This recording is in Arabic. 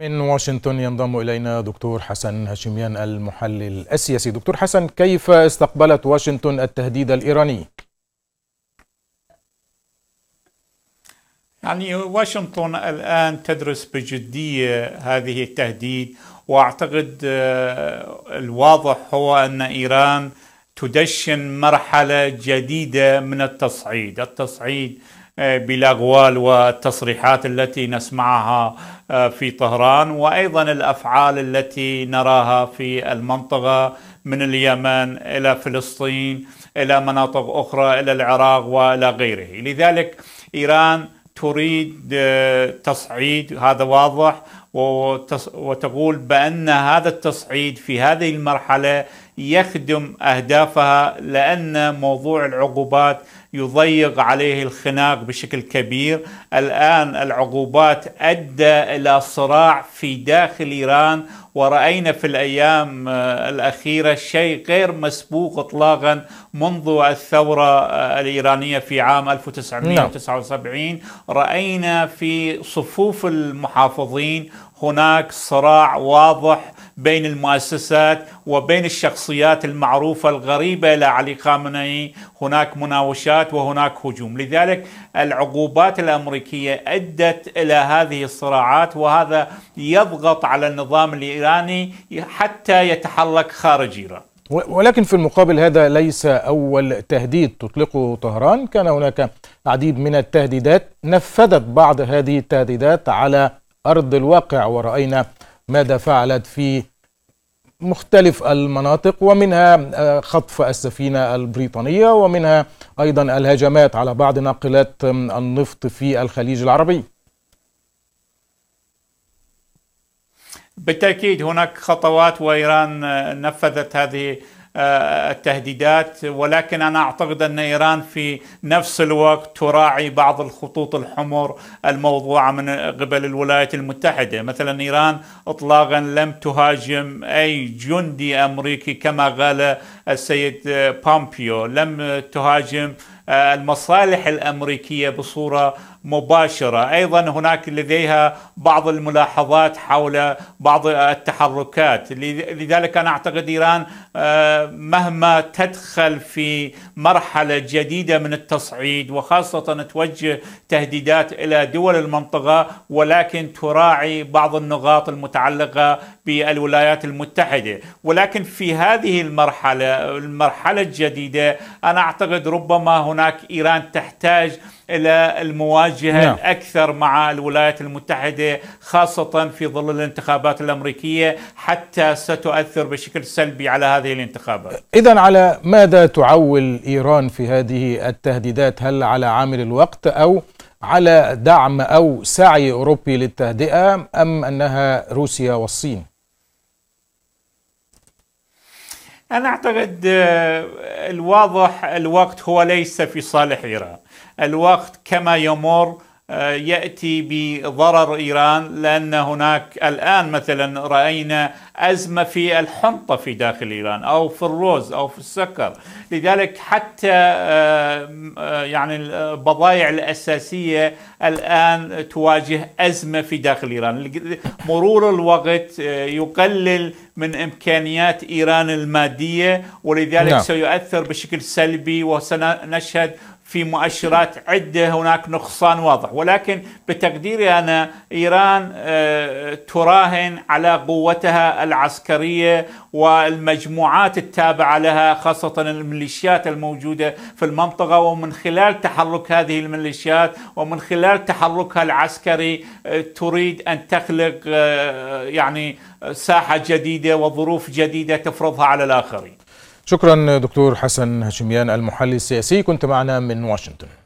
من واشنطن ينضم الينا دكتور حسن هاشميان المحلل السياسي دكتور حسن كيف استقبلت واشنطن التهديد الايراني يعني واشنطن الان تدرس بجديه هذه التهديد واعتقد آه، الواضح هو ان ايران تدشن مرحله جديده من التصعيد التصعيد آه، بالاغوال والتصريحات التي نسمعها آه، في طهران وايضا الافعال التي نراها في المنطقه من اليمن الى فلسطين الى مناطق اخرى الى العراق والى غيره لذلك ايران تريد آه، تصعيد هذا واضح وتقول بان هذا التصعيد في هذه المرحله يخدم اهدافها لان موضوع العقوبات يضيق عليه الخناق بشكل كبير، الان العقوبات ادى الى صراع في داخل ايران وراينا في الايام آه، الاخيره شيء غير مسبوق اطلاقا منذ الثورة آه، الإيرانية في عام 1979 رأينا في صفوف المحافظين هناك صراع واضح بين المؤسسات وبين الشخصيات المعروفة الغريبة إلى علي خامنئي هناك مناوشات وهناك هجوم لذلك العقوبات الأمريكية أدت إلى هذه الصراعات وهذا يضغط على النظام الإيراني حتى يتحرك خارج إيران ولكن في المقابل هذا ليس أول تهديد تطلقه طهران كان هناك العديد من التهديدات نفذت بعض هذه التهديدات على أرض الواقع ورأينا ماذا فعلت في مختلف المناطق ومنها آه، خطف السفينة البريطانية ومنها أيضا الهجمات على بعض ناقلات النفط في الخليج العربي بالتاكيد هناك خطوات وايران نفذت هذه آه، التهديدات ولكن انا اعتقد ان ايران في نفس الوقت تراعي بعض الخطوط الحمر الموضوعه من قبل الولايات المتحده، مثلا ايران اطلاقا لم تهاجم اي جندي امريكي كما قال السيد آه، بامبيو، لم تهاجم آه، المصالح الامريكيه بصوره مباشرة أيضا هناك لديها بعض الملاحظات حول بعض التحركات لذلك أنا أعتقد إيران آه، مهما تدخل في مرحلة جديدة من التصعيد وخاصة توجه تهديدات إلى دول المنطقة ولكن تراعي بعض النقاط المتعلقة بالولايات المتحدة ولكن في هذه المرحلة المرحلة الجديدة أنا أعتقد ربما هناك إيران تحتاج إلى المواجهة متوجهه نعم. أكثر مع الولايات المتحدة خاصة في ظل الانتخابات الأمريكية حتى ستؤثر بشكل سلبي على هذه الانتخابات إذا على ماذا تعول إيران في هذه التهديدات هل على عامل الوقت أو على دعم أو سعي أوروبي للتهدئة أم أنها روسيا والصين؟ أنا أعتقد آه، الواضح الوقت هو ليس في صالح إيران الوقت كما يمر آه، ياتي بضرر ايران لان هناك الان مثلا راينا ازمه في الحنطه في داخل ايران او في الرز او في السكر، لذلك حتى آه، آه، يعني البضائع الاساسيه الان تواجه ازمه في داخل ايران، مرور الوقت يقلل من امكانيات ايران الماديه ولذلك لا. نعم. سيؤثر بشكل سلبي وسنشهد في مؤشرات عدة هناك نقصان واضح ولكن بتقديري أنا إيران آه، تراهن على قوتها العسكرية والمجموعات التابعة لها خاصة الميليشيات الموجودة في المنطقة ومن خلال تحرك هذه الميليشيات ومن خلال تحركها العسكري آه، تريد أن تخلق آه، يعني ساحة جديدة وظروف جديدة تفرضها على الآخرين شكرا دكتور حسن هاشميان المحلل السياسي كنت معنا من واشنطن